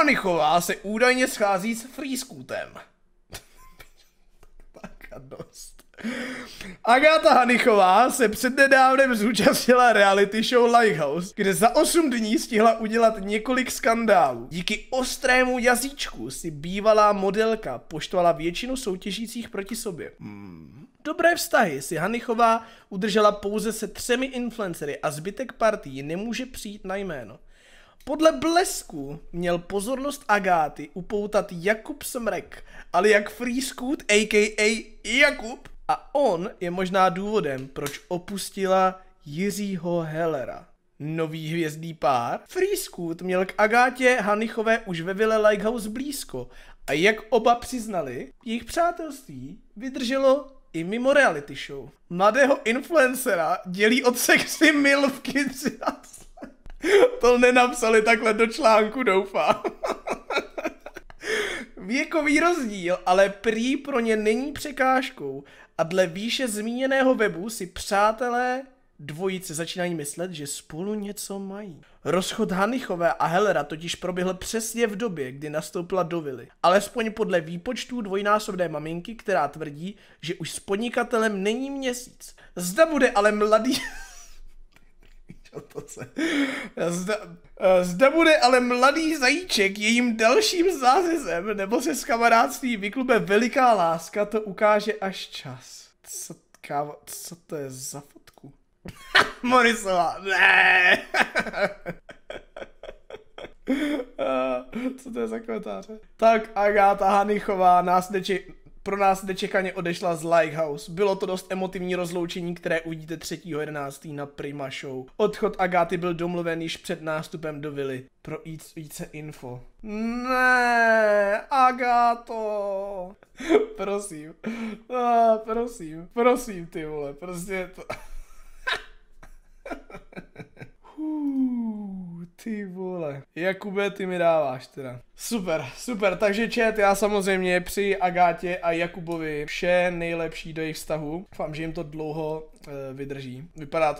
Hanichová se údajně schází s Frýskutem. dost. Agáta Hanichová se přednedávnem zúčastnila reality show Lighthouse, kde za 8 dní stihla udělat několik skandálů. Díky ostrému jazyčku si bývalá modelka poštovala většinu soutěžících proti sobě. Hmm. Dobré vztahy si Hanichová udržela pouze se třemi influencery a zbytek partii nemůže přijít na jméno. Podle blesku měl pozornost Agáty upoutat Jakub Smrek, ale jak Scoot, a.k.a. Jakub. A on je možná důvodem, proč opustila Jiřího Hellera. Nový hvězdný pár. Scoot měl k Agátě Hanichové už ve Ville Lighthouse blízko a jak oba přiznali, jejich přátelství vydrželo i mimo reality show. Mladého influencera dělí od sexy milvky 13. To nenapsali takhle do článku, doufám. Věkový rozdíl ale prý pro ně není překážkou a dle výše zmíněného webu si přátelé dvojice začínají myslet, že spolu něco mají. Rozchod Hanichové a Helera totiž proběhl přesně v době, kdy nastoupila do vily. Alespoň podle výpočtů dvojnásobné maminky, která tvrdí, že už s podnikatelem není měsíc. Zda bude ale mladý... Šatoce. Zda, eh, zda bude ale mladý zajíček jejím dalším zářezem, nebo se s kamarádství vyklube veliká láska, to ukáže až čas. Co, kávo, co to je za fotku? Morisová, ne. co to je za komentáře? Tak Agáta Hanichová nás neči pro nás nečekaně odešla z Lighthouse. Bylo to dost emotivní rozloučení, které uvidíte 3.11. na Prima Show. Odchod Agáty byl domluven již před nástupem do vily. Pro více info. Ne, Agáto. prosím. A, prosím. Prosím, ty vole. Prostě to... Ty vole. Jakube, ty mi dáváš teda. Super, super, takže chat, já samozřejmě při Agátě a Jakubovi vše nejlepší do jejich vztahu. Doufám, že jim to dlouho e, vydrží. Vypadá to